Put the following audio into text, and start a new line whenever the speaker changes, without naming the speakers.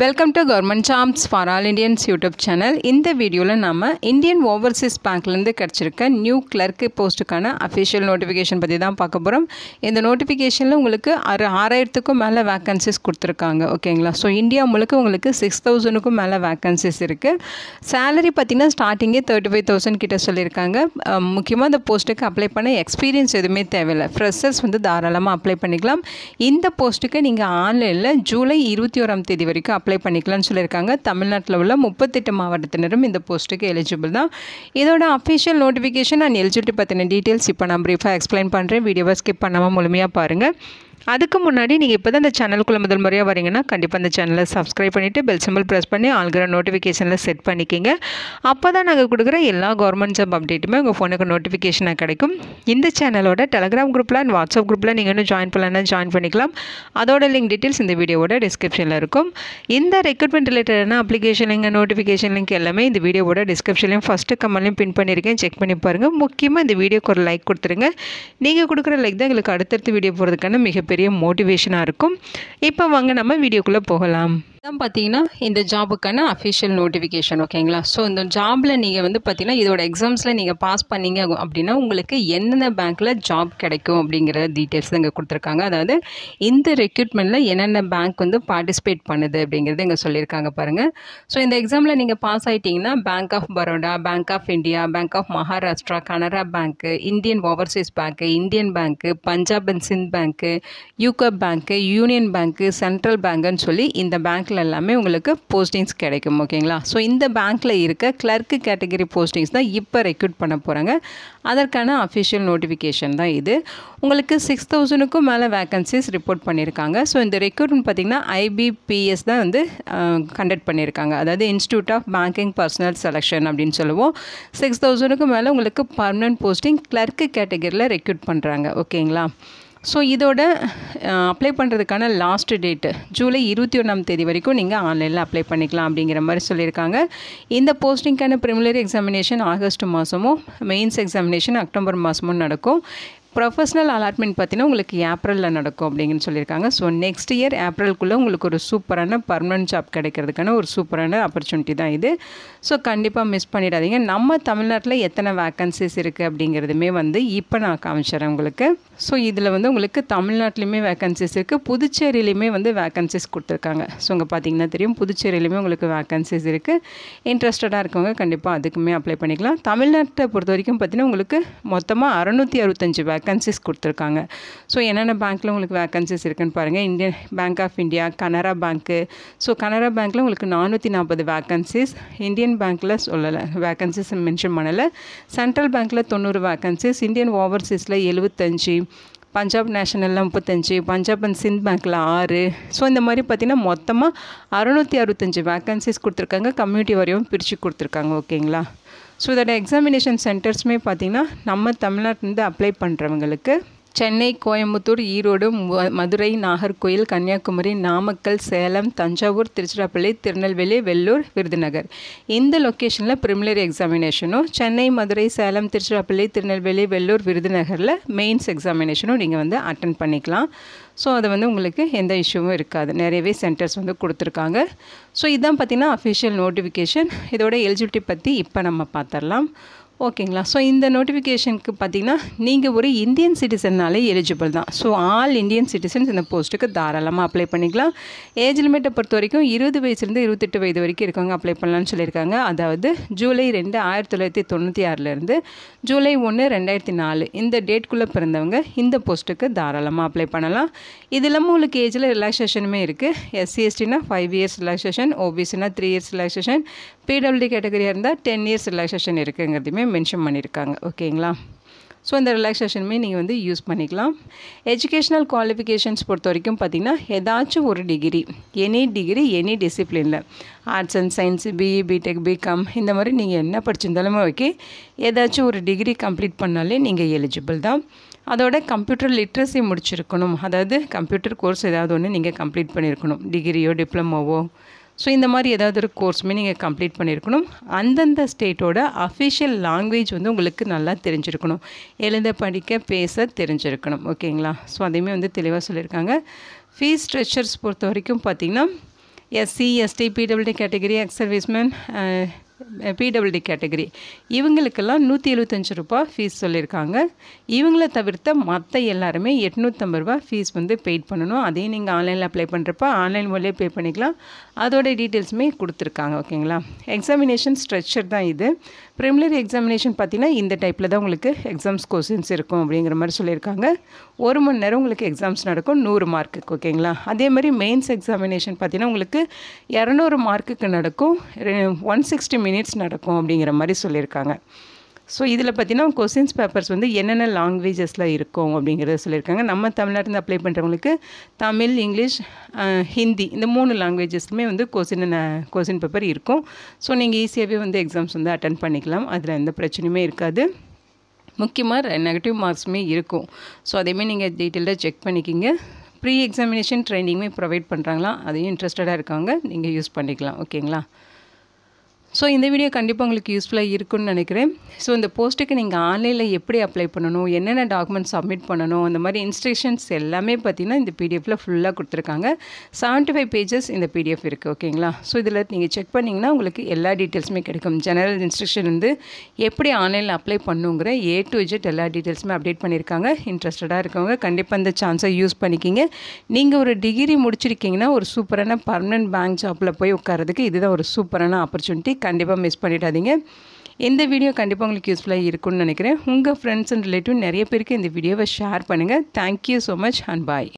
welcome to government jobs for all Indians YouTube channel இந்த வீடியோவில் நம்ம இந்தியன் ஓவர்சீஸ் பேங்க்லேருந்து கிடச்சிருக்க நியூ கிளர்க்கு போஸ்ட்டுக்கான அஃபிஷியல் நோட்டிஃபிகேஷன் பற்றி தான் பார்க்க போகிறோம் இந்த நோட்டிஃபிகேஷனில் உங்களுக்கு ஆறு ஆறாயிரத்துக்கும் மேலே வேக்கன்சிஸ் கொடுத்துருக்காங்க ஓகேங்களா ஸோ இந்தியா முழுக்க உங்களுக்கு சிக்ஸ் தௌசண்ட்க்கும் மேலே வேக்கன்சிஸ் இருக்குது சேலரி பார்த்திங்கன்னா ஸ்டார்டிங்கே தேர்ட்டி ஃபைவ் தௌசண்ட் கிட்ட சொல்லியிருக்காங்க முக்கியமாக இந்த போஸ்ட்டுக்கு அப்ளை பண்ண எக்ஸ்பீரியன்ஸ் எதுவுமே தேவையில்லை ஃப்ரெஷர்ஸ் வந்து தாராளமாக அப்ளை பண்ணிக்கலாம் இந்த போஸ்ட்டுக்கு நீங்கள் ஆன்லைனில் ஜூலை இருபத்தி ஓராம் தேதி வரைக்கும் அப்ளை பண்ணிக்கலாம்னு சொல்லியிருக்காங்க தமிழ்நாட்டில் உள்ள முப்பத்தெட்டு மாவட்டத்தினரும் இந்த போஸ்ட்டுக்கு எலிஜிபிள் தான் இதோட அஃபிஷியல் நோட்டிஃபிகேஷன் அண்ட் எலிஜிபிலிட்டி பற்றின டீட்டெயில்ஸ் இப்போ நான் ப்ரீஃபாக எக்ஸ்பிளைன் பண்ணுறேன் வீடியோவை ஸ்கிப் பண்ணாமல் முழுமையாக பாருங்கள் அதுக்கு முன்னாடி நீங்கள் இப்போ தான் இந்த சேனலுக்குள்ளே முதல் முறையாக வரீங்கன்னா கண்டிப்பாக அந்த சேனலை சப்ஸ்கிரைப் பண்ணிவிட்டு பெல் சிம்பிள் ப்ரெஸ் பண்ணி ஆளுகிற நோட்டிஃபிகேஷனில் செட் பண்ணிக்கிங்க அப்போ தான் நாங்கள் கொடுக்குற எல்லா கவர்மெண்ட் ஜாப் அப்டேட்டுமே உங்கள் ஃபோனுக்கு நோட்டிஃபிகேஷனாக கிடைக்கும் இந்த சேனலோட டெலகிராம் குரூப்பில் அண்ட் வாட்ஸ்அப் குரூப்பில் நீங்கள் இன்னும் ஜாயின் பண்ணலன்னா ஜாயின் பண்ணிக்கலாம் அதோட லிங்க் டீட்டெயில்ஸ் இந்த வீடியோவோட டிஸ்கிரிப்ஷனில் இருக்கும் இந்த ரெக்ரூட்மெண்ட் ரிலேட்டடான அப்ளிகேஷன் லிங்க் நோட்டிஃபிகேஷன் லிங்க் எல்லாமே இந்த வீடியோவோட டிஸ்கிரிப்ஷன்லையும் ஃபஸ்ட்டு கமெண்ட்லையும் பின் பண்ணியிருக்கேன் செக் பண்ணி பாருங்கள் முக்கியமாக இந்த வீடியோக்கு ஒரு லைக் கொடுத்துருங்க நீங்கள் கொடுக்குற லைக் தான் எங்களுக்கு அடுத்தடுத்து வீடியோ போகிறதுக்கான மிகப்பெரிய பெரிய மோட்டிவேஷனாக இருக்கும் இப்போ வாங்க நம்ம வீடியோக்குள்ளே போகலாம் இதுதான் பார்த்தீங்கன்னா இந்த ஜாபுக்கான அஃபிஷியல் நோட்டிஃபிகேஷன் ஓகேங்களா ஸோ இந்த ஜாபில் நீங்கள் வந்து பார்த்தீங்கன்னா இதோட எக்ஸாம்ஸில் நீங்கள் பாஸ் பண்ணீங்க அப்படின்னா உங்களுக்கு எந்தெந்த பேங்க்கில் ஜாப் கிடைக்கும் அப்படிங்கிற டீட்டெயில்ஸ் இங்கே கொடுத்துருக்காங்க அதாவது இந்த ரெக்ரூட்மெண்ட்டில் என்னென்ன பேங்க் வந்து பார்ட்டிசிபேட் பண்ணுது அப்படிங்கிறது இங்கே சொல்லியிருக்காங்க பாருங்கள் ஸோ இந்த எக்ஸாமில் நீங்கள் பாஸ் ஆகிட்டிங்கன்னா bank of Baroda bank of India bank of Maharashtra Canara bank Indian overseas bank Indian bank Punjab and Sind bank UCO bank union bank central பேங்க்குன்னு சொல்லி இந்த பேங்க் பேங்க்கில் எல்லாமே உங்களுக்கு போஸ்டிங்ஸ் கிடைக்கும் ஓகேங்களா ஸோ இந்த பேங்க்கில் இருக்க கிளர்க்கு கேட்டகரி போஸ்டிங்ஸ் தான் இப்போ ரெக்ரூட் பண்ண போகிறாங்க அதற்கான அஃபிஷியல் நோட்டிஃபிகேஷன் தான் இது உங்களுக்கு சிக்ஸ் தௌசண்ட்க்கும் மேலே வேக்கன்சிஸ் ரிப்போர்ட் பண்ணியிருக்காங்க ஸோ இந்த ரெக்ரூட்மெண்ட் பார்த்திங்கன்னா ஐபிபிஎஸ் தான் வந்து கண்டக்ட் பண்ணியிருக்காங்க அதாவது institute of banking personnel selection அப்படின்னு சொல்லுவோம் சிக்ஸ் தௌசண்ட்க்கு மேலே உங்களுக்கு பர்மனன்ட் போஸ்டிங் கிளர்க்கு கேட்டகரியில் ரெக்ரூட் பண்ணுறாங்க ஓகேங்களா ஸோ இதோட அப்ளை பண்ணுறதுக்கான லாஸ்ட் டேட்டு ஜூலை இருபத்தி ஒன்றாம் தேதி வரைக்கும் நீங்கள் ஆன்லைனில் அப்ளை பண்ணிக்கலாம் அப்படிங்கிற மாதிரி சொல்லியிருக்காங்க இந்த போஸ்டிங்க்கான ப்ரிமிலரி எக்ஸாமினேஷன் ஆகஸ்ட் மாதமும் மெயின்ஸ் எக்ஸாமினேஷன் அக்டோபர் மாதமும் நடக்கும் ப்ரொஃபஷ்னல் அலாட்மெண்ட் பார்த்தீங்கன்னா உங்களுக்கு ஏப்ரலில் நடக்கும் அப்படிங்கன்னு சொல்லியிருக்காங்க ஸோ நெக்ஸ்ட் இயர் ஏப்ரலுக்குள்ளே உங்களுக்கு ஒரு சூப்பரான பர்மனன்ட் ஜாப் கிடைக்கிறதுக்கான ஒரு சூப்பரான ஆப்பர்ச்சுனிட்டி தான் இது ஸோ கண்டிப்பாக மிஸ் பண்ணிடாதீங்க நம்ம தமிழ்நாட்டில் எத்தனை வேக்கன்சிஸ் இருக்குது அப்படிங்கிறதுமே வந்து இப்போ நான் காமிச்சிடறேன் உங்களுக்கு ஸோ இதில் வந்து உங்களுக்கு தமிழ்நாட்டிலையுமே வேக்கன்சிஸ் இருக்குது புதுச்சேரியிலையுமே வந்து வேக்கன்சிஸ் கொடுத்துருக்காங்க ஸோ இங்கே பார்த்தீங்கன்னா தெரியும் புதுச்சேரியிலையுமே உங்களுக்கு வேக்கன்சிஸ் இருக்குது இன்ட்ரெஸ்டடாக இருக்கவங்க கண்டிப்பாக அதுக்குமே அப்ளை பண்ணிக்கலாம் தமிழ்நாட்டை பொறுத்த வரைக்கும் பார்த்தீங்கன்னா உங்களுக்கு மொத்தமாக அறநூற்றி அறுபத்தஞ்சு வேக் வேக்கன்சிஸ் கொடுத்துருக்காங்க ஸோ என்னென்ன பேங்க்கில் உங்களுக்கு வேக்கன்சிஸ் இருக்குன்னு பாருங்கள் Indian bank of India Canara bank so Canara பேங்க்கில் உங்களுக்கு நானூற்றி நாற்பது வேக்கன்சிஸ் இந்தியன் பேங்க்கில் சொல்லலை வேக்கன்சிஸ் மென்ஷன் பண்ணலை சென்ட்ரல் பேங்க்கில் தொண்ணூறு வேக்கன்சிஸ் இந்தியன் ஓவர்சீஸில் எழுபத்தஞ்சி பஞ்சாப் நேஷனலில் முப்பத்தஞ்சு பஞ்சாப் அண்ட் சிந்த் பேங்க்கில் ஆறு ஸோ இந்த மாதிரி பார்த்திங்கன்னா மொத்தமாக அறநூற்றி அறுபத்தஞ்சு வேக்கன்சிஸ் கொடுத்துருக்காங்க கம்யூனிட்டி வரையும் பிரித்து கொடுத்துருக்காங்க ஓகேங்களா ஸோ இதோட எக்ஸாமினேஷன் சென்டர்ஸுமே பார்த்திங்கன்னா நம்ம தமிழ்நாட்டிலேருந்து அப்ளை பண்ணுறவங்களுக்கு சென்னை கோயம்புத்தூர் ஈரோடு மதுரை நாகர்கோயில் கன்னியாகுமரி நாமக்கல் சேலம் தஞ்சாவூர் திருச்சிராப்பள்ளி திருநெல்வேலி வெள்ளூர் விருதுநகர் இந்த லொக்கேஷனில் ப்ரிமிலரி எக்ஸாமினேஷனும் சென்னை மதுரை சேலம் திருச்சிராப்பள்ளி திருநெல்வேலி வெள்ளூர் விருதுநகரில் மெயின்ஸ் எக்ஸாமினேஷனும் நீங்கள் வந்து அட்டன் பண்ணிக்கலாம் ஸோ அது வந்து உங்களுக்கு எந்த இஷ்யூவும் இருக்காது நிறையவே சென்டர்ஸ் வந்து கொடுத்துருக்காங்க ஸோ இதுதான் பார்த்திங்கன்னா அஃபிஷியல் நோட்டிஃபிகேஷன் இதோட எலிஜிபிலிட்டி பற்றி இப்போ நம்ம பார்த்துடலாம் ஓகேங்களா ஸோ இந்த நோட்டிஃபிகேஷனுக்கு பார்த்தீங்கன்னா நீங்கள் ஒரு இந்தியன் சிட்டிசன்னாலே எலிஜிபிள் தான் ஸோ ஆல் இந்தியன் சிட்டிசன்ஸ் இந்த போஸ்ட்டுக்கு தாராளமாக அப்ளை பண்ணிக்கலாம் ஏஜ் லிமிட்டை பொறுத்த வரைக்கும் இருபது வயசுலேருந்து இருபத்தெட்டு வயது வரைக்கும் இருக்கவங்க அப்ளை பண்ணலான்னு சொல்லியிருக்காங்க அதாவது ஜூலை ரெண்டு ஆயிரத்தி தொள்ளாயிரத்தி தொண்ணூற்றி ஆறிலேருந்து ஜூலை ஒன்று ரெண்டாயிரத்தி நாலு இந்த டேட்குள்ளே பிறந்தவங்க இந்த போஸ்ட்டுக்கு தாராளமாக அப்ளை பண்ணலாம் இது இல்லாமல் உங்களுக்கு ஏஜில் ரிலாக்ஸேஷனுமே இருக்குது எஸ்சி ஃபைவ் இயர்ஸ் ரிலாக்ஸேஷன் ஓபிசினா த்ரீ இயர்ஸ் ரிலாக்ஸேஷன் பிடபிள்யூ கேட்டகரியாக இருந்தால் டென் இயர்ஸ் ரிலாக்ஸேஷன் இருக்குங்கிறதையுமே மென்ஷன் பண்ணியிருக்காங்க ஓகேங்களா ஸோ இந்த ரிலாக்ஸேஷனுமே நீங்கள் வந்து யூஸ் பண்ணிக்கலாம் எஜுகேஷ்னல் குவாலிஃபிகேஷன்ஸ் பொறுத்த வரைக்கும் பார்த்திங்கன்னா ஏதாச்சும் ஒரு டிகிரி எனி டிகிரி எனி டிசிப்ளினில் arts and science BE BTech BCom இந்த மாதிரி நீங்கள் என்ன படிச்சிருந்தாலுமே ஓகே ஏதாச்சும் ஒரு டிகிரி கம்ப்ளீட் பண்ணாலே நீங்கள் எலிஜிபிள் தான் அதோட கம்ப்யூட்டர் லிட்ரஸி முடிச்சிருக்கணும் அதாவது கம்ப்யூட்டர் கோர்ஸ் ஏதாவது ஒன்று நீங்கள் கம்ப்ளீட் பண்ணியிருக்கணும் டிகிரியோ டிப்ளமோவோ ஸோ இந்த மாதிரி ஏதாவது ஒரு கோர்ஸுமே நீங்கள் கம்ப்ளீட் பண்ணியிருக்கணும் அந்தந்த ஸ்டேட்டோட அஃபிஷியல் லாங்குவேஜ் வந்து உங்களுக்கு நல்லா தெரிஞ்சிருக்கணும் எழுத படிக்க பேச தெரிஞ்சிருக்கணும் ஓகேங்களா ஸோ அதையுமே வந்து தெளிவாக சொல்லியிருக்காங்க ஃபீஸ் ஸ்ட்ரெச்சர்ஸ் பொறுத்த வரைக்கும் பார்த்திங்கன்னா SC ST PWD category ex serviceman PWD category இவங்களுக்கெல்லாம் நூற்றி எழுபத்தஞ்சி ரூபா ஃபீஸ் சொல்லியிருக்காங்க இவங்கள தவிர்த்த மற்ற எல்லாருமே எட்நூற்றம்பது ரூபா ஃபீஸ் வந்து பெய்ட் பண்ணணும் அதையும் நீங்கள் ஆன்லைனில் அப்ளை பண்ணுறப்ப ஆன்லைன் மூலியே பே பண்ணிக்கலாம் அதோட டீட்டெயில்ஸுமே கொடுத்துருக்காங்க ஓகேங்களா எக்ஸாமினேஷன் ஸ்ட்ரக்சர் தான் இது ப்ரிமிலரி எக்ஸாமினேஷன் பார்த்தீங்கன்னா இந்த டைப்பில் தான் உங்களுக்கு எக்ஸாம்ஸ் கொஸ்டின்ஸ் இருக்கும் அப்படிங்கிற மாதிரி சொல்லியிருக்காங்க ஒரு மணி நேரம் உங்களுக்கு எக்ஸாம்ஸ் நடக்கும் நூறு மார்க்குக்கு ஓகேங்களா அதே மாதிரி மெயின்ஸ் எக்ஸாமினேஷன் பார்த்தீங்கன்னா உங்களுக்கு இரநூறு மார்க்குக்கு நடக்கும் ஒன் சிக்ஸ்டி மினிட்ஸ் நடக்கும் அப்படிங்கிற மாதிரி சொல்லியிருக்காங்க ஸோ இதில் பார்த்தீங்கன்னா கொஸ்டின்ஸ் பேப்பர்ஸ் வந்து என்னென்ன லாங்குவேஜஸில் இருக்கும் அப்படிங்கிறத சொல்லியிருக்காங்க நம்ம தமிழ்நாட்டில் அப்ளை பண்ணுறவங்களுக்கு தமிழ் இங்கிலீஷ் ஹிந்தி இந்த மூணு லாங்குவேஜஸ்லுமே வந்து கொஸ்டின் கொஸ்டின் பேப்பர் இருக்கும் ஸோ நீங்கள் ஈஸியாகவே வந்து எக்ஸாம்ஸ் வந்து அட்டன் பண்ணிக்கலாம் அதில் எந்த பிரச்சனையுமே இருக்காது முக்கியமாக நெகட்டிவ் மார்க்ஸுமே இருக்கும் ஸோ அதேமாதிரி நீங்கள் டீட்டெயில்டாக செக் பண்ணிக்கிங்க ப்ரீ எக்ஸாமினேஷன் ட்ரைனிங்குமே ப்ரொவைட் பண்ணுறாங்களா அதையும் இன்ட்ரெஸ்டடாக இருக்காங்க நீங்கள் யூஸ் பண்ணிக்கலாம் ஓகேங்களா ஸோ இந்த வீடியோ கண்டிப்பாக உங்களுக்கு யூஸ்ஃபுல்லாக இருக்குன்னு நினைக்கிறேன் ஸோ இந்த போஸ்ட்டுக்கு நீங்கள் ஆன்லைனில் எப்படி அப்ளை பண்ணணும் என்னென்ன டாக்குமெண்ட் சப்மிட் பண்ணணும் அந்த மாதிரி இன்ஸ்ட்ரக்ஷன்ஸ் எல்லாமே பார்த்திங்கன்னா இந்த பிடிஎஃபில் ஃபுல்லாக கொடுத்துருக்காங்க செவன்ட்டி ஃபைவ் பேஜஸ் இந்த பிடிஎஃப் இருக்குது ஓகேங்களா ஸோ இதில் நீங்கள் செக் பண்ணிங்கன்னா உங்களுக்கு எல்லா டீட்டெயில்ஸுமே கிடைக்கும் ஜெனரல் இன்ஸ்ட்ரக்ஷன் வந்து எப்படி ஆன்லைனில் அப்ளை பண்ணுங்கிற ஏ டு ஜெட் எல்லா டீட்டெயில்ஸுமே அப்டேட் பண்ணியிருக்காங்க இன்ட்ரெஸ்டடாக இருக்கவங்க கண்டிப்பாக இந்த சான்ஸை யூஸ் பண்ணிக்கிங்க நீங்கள் ஒரு டிகிரி முடிச்சிருக்கீங்கன்னா ஒரு சூப்பரான பர்மனெண்ட் பேங்க் ஜாப்பில் போய் உட்காரதுக்கு இதுதான் ஒரு சூப்பரான ஆப்பர்ச்சுனிட்டி கண்டிப்பாக மிஸ் பண்ணிடாதீங்க இந்த வீடியோ கண்டிப்பாக உங்களுக்கு யூஸ்ஃபுல்லாக இருக்கும்னு நினைக்கிறேன் உங்கள் ஃப்ரெண்ட்ஸ் அண்ட் ரிலேட்டிவ் நிறைய பேருக்கு இந்த வீடியோவை ஷேர் பண்ணுங்கள் thank you so much and bye